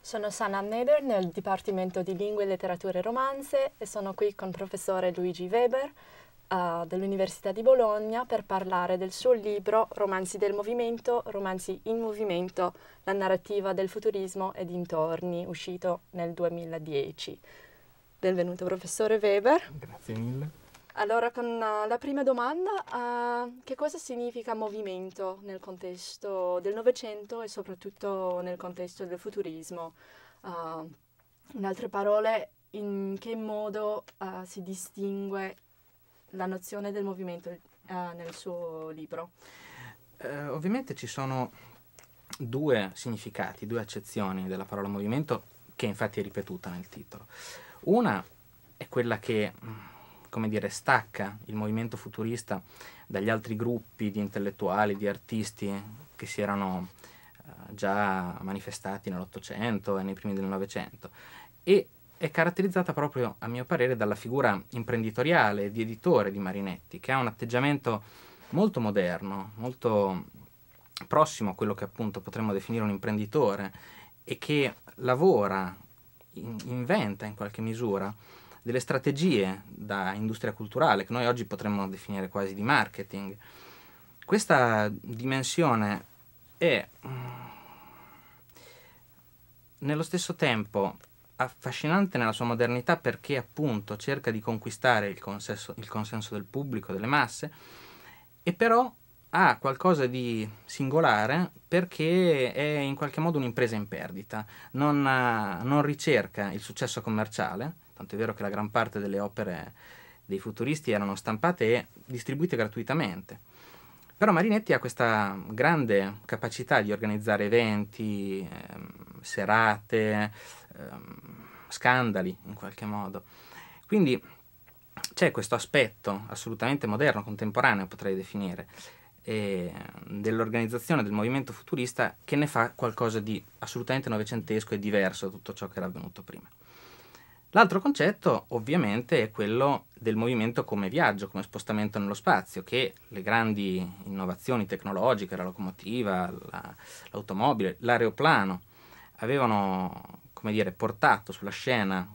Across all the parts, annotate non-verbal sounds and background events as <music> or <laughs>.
Sono Sana Meder nel Dipartimento di Lingue, Letterature e Romanze e sono qui con il professore Luigi Weber uh, dell'Università di Bologna per parlare del suo libro Romanzi del Movimento, Romanzi in Movimento, la narrativa del futurismo e dintorni, uscito nel 2010. Benvenuto professore Weber. Grazie mille. Allora, con uh, la prima domanda, uh, che cosa significa movimento nel contesto del Novecento e soprattutto nel contesto del futurismo? Eh, in altre parole, in che modo uh, si distingue la nozione del movimento eh, nel suo libro? Eh, ovviamente ci sono due significati, due accezioni della parola movimento che infatti è ripetuta nel titolo. Una è quella che, mm, come dire, stacca il movimento futurista dagli altri gruppi di intellettuali, di artisti che si erano eh, già manifestati nell'Ottocento e nei primi del Novecento e è caratterizzata proprio, a mio parere, dalla figura imprenditoriale di editore di Marinetti, che ha un atteggiamento molto moderno, molto prossimo a quello che appunto potremmo definire un imprenditore e che lavora, in, inventa in qualche misura delle strategie da industria culturale che noi oggi potremmo definire quasi di marketing. Questa dimensione è mm, nello stesso tempo affascinante nella sua modernità perché appunto cerca di conquistare il consenso, il consenso del pubblico, delle masse, e però ha qualcosa di singolare perché è in qualche modo un'impresa in perdita, non, eh, non ricerca il successo commerciale, tanto è vero che la gran parte delle opere dei futuristi erano stampate e distribuite gratuitamente. Però Marinetti ha questa grande capacità di organizzare eventi, ehm, serate, ehm, scandali in qualche modo. Quindi c'è questo aspetto assolutamente moderno, contemporaneo potrei definire, eh, dell'organizzazione del movimento futurista che ne fa qualcosa di assolutamente novecentesco e diverso da tutto ciò che era avvenuto prima. L'altro concetto ovviamente è quello del movimento come viaggio, come spostamento nello spazio, che le grandi innovazioni tecnologiche, la locomotiva, la, l'automobile, l'aeroplano, avevano come dire, portato sulla scena.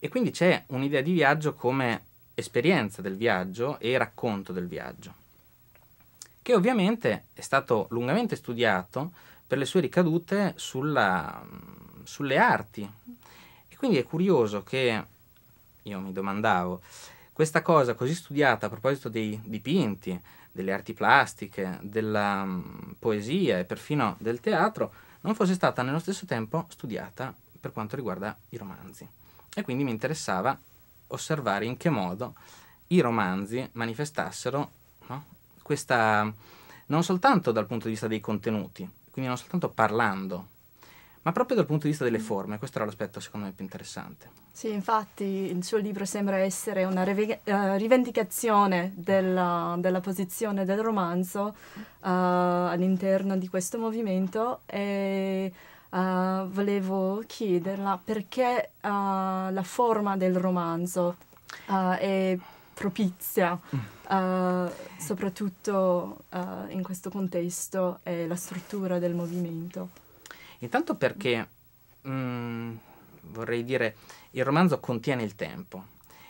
E quindi c'è un'idea di viaggio come esperienza del viaggio e racconto del viaggio, che ovviamente è stato lungamente studiato per le sue ricadute sulla, sulle arti. E quindi è curioso che, io mi domandavo, questa cosa così studiata a proposito dei dipinti, delle arti plastiche, della mm, poesia e perfino del teatro, non fosse stata nello stesso tempo studiata per quanto riguarda i romanzi. E quindi mi interessava osservare in che modo i romanzi manifestassero no, questa, non soltanto dal punto di vista dei contenuti, quindi non soltanto parlando, ma proprio dal punto di vista delle mm. forme, questo era l'aspetto secondo me più interessante. Sì, infatti il suo libro sembra essere una eh, rivendicazione della, della posizione del romanzo uh, all'interno di questo movimento e uh, volevo chiederla perché uh, la forma del romanzo uh, è propizia, soprattutto in questo contesto, e la struttura del movimento. Intanto perché, mh, mm, vorrei dire, il romanzo contiene il tempo.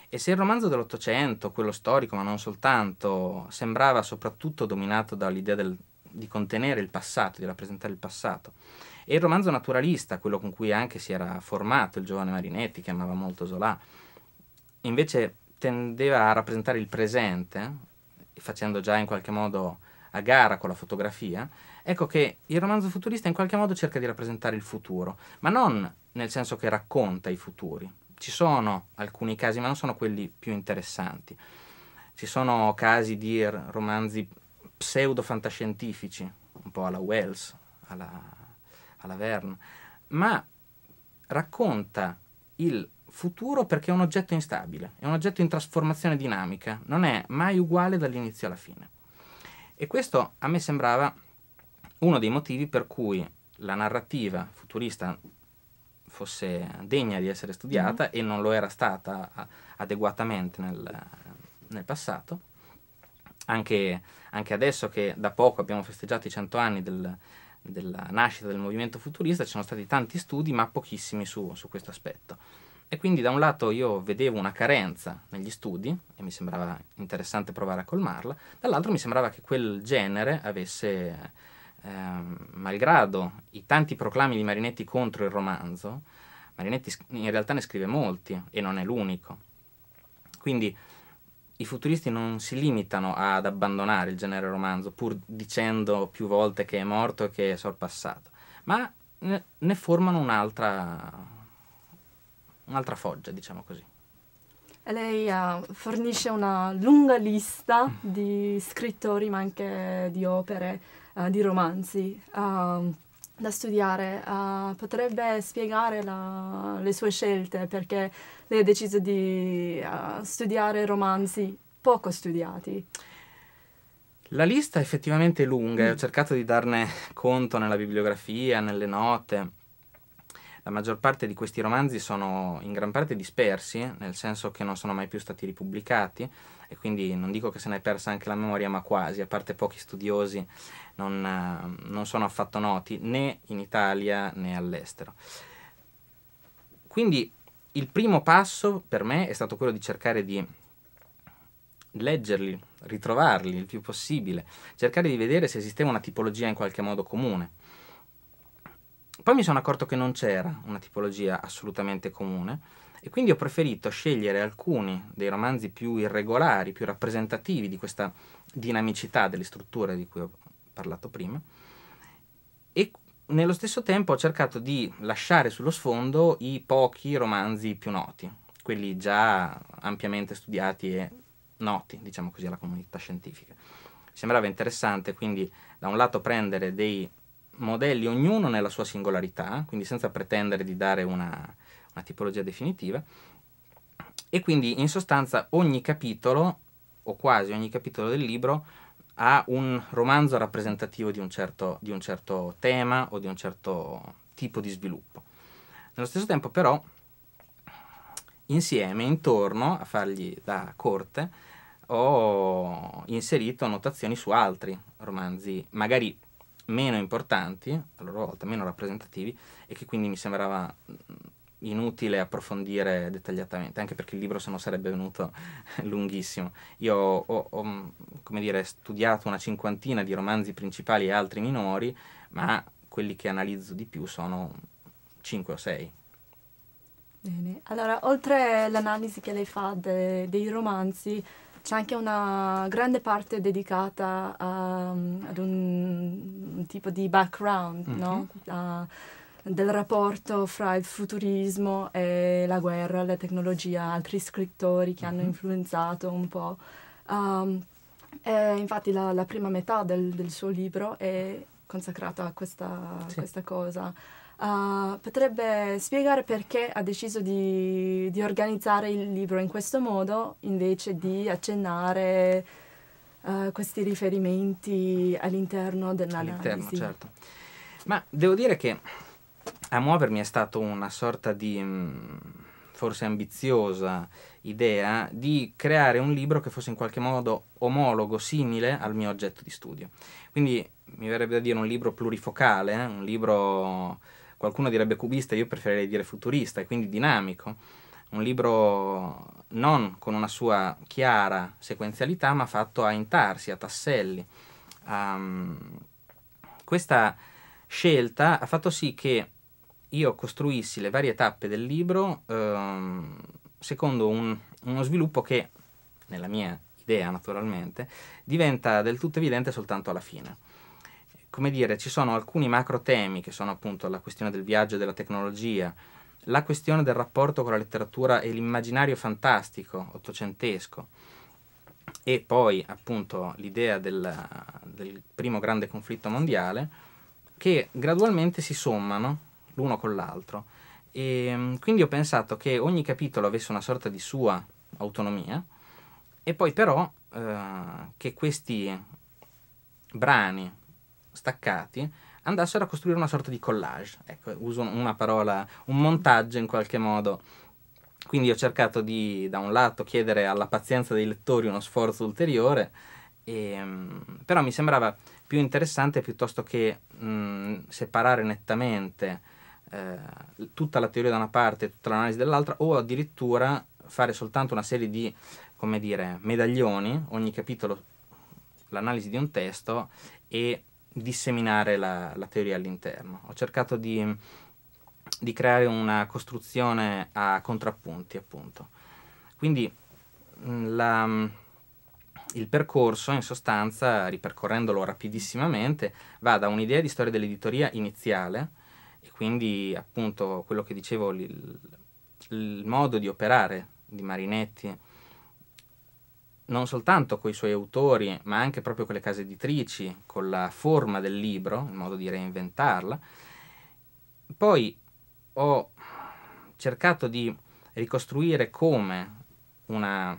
E se il romanzo dell'Ottocento, quello storico, ma non soltanto, sembrava soprattutto dominato dall'idea del di contenere il passato, di rappresentare il passato. E il romanzo naturalista, quello con cui anche si era formato il giovane Marinetti, che amava molto Zola, invece tendeva a rappresentare il presente, facendo già in qualche modo a gara con la fotografia, ecco che il romanzo futurista in qualche modo cerca di rappresentare il futuro, ma non nel senso che racconta i futuri. Ci sono alcuni casi, ma non sono quelli più interessanti. Ci sono casi di romanzi pseudo fantascientifici, un po' alla Wells, alla, alla Verne, ma racconta il futuro perché è un oggetto instabile, è un oggetto in trasformazione dinamica, non è mai uguale dall'inizio alla fine. E questo a me sembrava uno dei motivi per cui la narrativa futurista fosse degna di essere studiata mm-hmm. e non lo era stata adeguatamente nel, nel passato anche, anche, adesso che da poco abbiamo festeggiato i 100 anni del, della nascita del movimento futurista, ci sono stati tanti studi ma pochissimi su, su questo aspetto. E quindi da un lato io vedevo una carenza negli studi e mi sembrava interessante provare a colmarla, dall'altro mi sembrava che quel genere avesse, ehm, malgrado i tanti proclami di Marinetti contro il romanzo, Marinetti in realtà ne scrive molti e non è l'unico. Quindi i futuristi non si limitano ad abbandonare il genere romanzo, pur dicendo più volte che è morto e che è sorpassato, ma ne, formano un'altra, un'altra foggia, diciamo così. Lei uh, fornisce una lunga lista mm. di scrittori, ma anche di opere, uh, di romanzi. Uh, da studiare, uh, potrebbe spiegare la, le sue scelte perché lei ha deciso di uh, studiare romanzi poco studiati. La lista è effettivamente lunga mm. e ho mm. cercato di darne conto nella bibliografia, nelle note la maggior parte di questi romanzi sono in gran parte dispersi, nel senso che non sono mai più stati ripubblicati e quindi non dico che se ne è persa anche la memoria, ma quasi, a parte pochi studiosi, non, eh, non sono affatto noti né in Italia né all'estero. Quindi il primo passo per me è stato quello di cercare di leggerli, ritrovarli il più possibile, cercare di vedere se esisteva una tipologia in qualche modo comune. Poi mi sono accorto che non c'era una tipologia assolutamente comune e quindi ho preferito scegliere alcuni dei romanzi più irregolari, più rappresentativi di questa dinamicità delle strutture di cui ho parlato prima e nello stesso tempo ho cercato di lasciare sullo sfondo i pochi romanzi più noti, quelli già ampiamente studiati e noti, diciamo così, alla comunità scientifica. Mi sembrava interessante quindi da un lato prendere dei modelli ognuno nella sua singolarità, quindi senza pretendere di dare una, una tipologia definitiva, e quindi in sostanza ogni capitolo, o quasi ogni capitolo del libro, ha un romanzo rappresentativo di un certo, di un certo tema o di un certo tipo di sviluppo. Nello stesso tempo però, insieme, intorno a fargli da corte, ho inserito notazioni su altri romanzi, magari meno importanti, a loro volta meno rappresentativi, e che quindi mi sembrava mm, inutile approfondire dettagliatamente, anche perché il libro se no sarebbe venuto <laughs> lunghissimo. Io ho, ho mm, dire, studiato una cinquantina di romanzi principali e altri minori, ma quelli che analizzo di più sono 5 o 6. Bene, allora oltre all'analisi che lei fa de, dei romanzi, c'è anche una grande parte dedicata a, mm, ad un tipo di background, mm-hmm. no? Uh, del rapporto fra il futurismo e la guerra, la tecnologia, altri scrittori che mm-hmm. hanno mhm. influenzato un po'. Um, infatti la, la, prima metà del, del, suo libro è consacrata a questa, sì. questa cosa. Uh, potrebbe spiegare perché ha deciso di, di, organizzare il libro in questo modo invece di accennare eh, questi riferimenti all'interno dell'analisi. All'interno, certo. Ma devo dire che a muovermi è stata una sorta di mm, forse ambiziosa idea di creare un libro che fosse in qualche modo omologo, simile al mio oggetto di studio. Quindi mi verrebbe da dire un libro plurifocale, eh, un libro qualcuno direbbe cubista, io preferirei dire futurista, e quindi dinamico un libro non con una sua chiara sequenzialità, ma fatto a intarsi, a tasselli. Um, questa scelta ha fatto sì che io costruissi le varie tappe del libro um, secondo un, uno sviluppo che, nella mia idea naturalmente, diventa del tutto evidente soltanto alla fine. Come dire, ci sono alcuni macro temi che sono appunto la questione del viaggio e della tecnologia, la questione del rapporto con la letteratura e l'immaginario fantastico ottocentesco e poi appunto l'idea del, del, primo grande conflitto mondiale che gradualmente si sommano l'uno con l'altro e ehm, quindi ho pensato che ogni capitolo avesse una sorta di sua autonomia e poi però eh, che questi brani staccati andassero a costruire una sorta di collage. Ecco, uso una parola, un montaggio in qualche modo. Quindi ho cercato di, da un lato, chiedere alla pazienza dei lettori uno sforzo ulteriore, e, ehm, però mi sembrava più interessante piuttosto che mh, mm, separare nettamente eh, tutta la teoria da una parte e tutta l'analisi dall'altra, o addirittura fare soltanto una serie di, come dire, medaglioni, ogni capitolo l'analisi di un testo e disseminare la, la teoria all'interno. Ho cercato di, di, creare una costruzione a contrappunti, appunto. Quindi mm, la, mm, il percorso, in sostanza, ripercorrendolo rapidissimamente, va da un'idea di storia dell'editoria iniziale, e quindi appunto quello che dicevo, il, il modo di operare di Marinetti, non soltanto con i suoi autori, ma anche proprio con le case editrici, con la forma del libro, il modo di reinventarla. Poi ho cercato di ricostruire come una,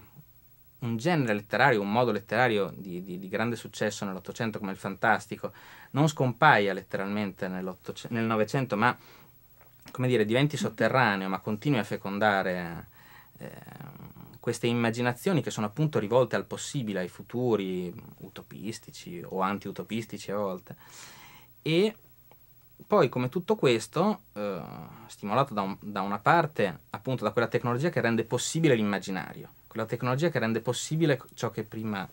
un genere letterario, un modo letterario di, di, di grande successo nell'Ottocento come il fantastico, non scompaia letteralmente nel Novecento, ma come dire, diventi sotterraneo, ma continui a fecondare eh, queste immaginazioni che sono appunto rivolte al possibile, ai futuri utopistici o anti-utopistici a volte. E poi come tutto questo, eh, stimolato da, un, da, una parte appunto da quella tecnologia che rende possibile l'immaginario, quella tecnologia che rende possibile ciò che prima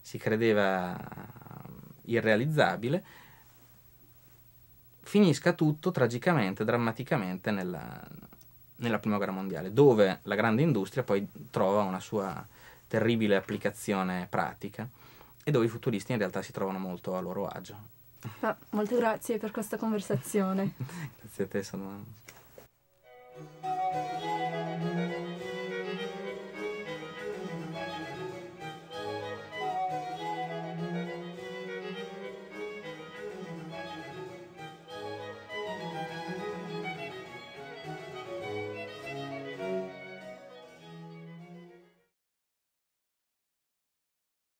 si credeva irrealizzabile, finisca tutto tragicamente, drammaticamente nella, nella prima guerra mondiale, dove la grande industria poi trova una sua terribile applicazione pratica e dove i futuristi in realtà si trovano molto a loro agio. Ah, molte grazie per questa conversazione. <laughs> grazie a te, sono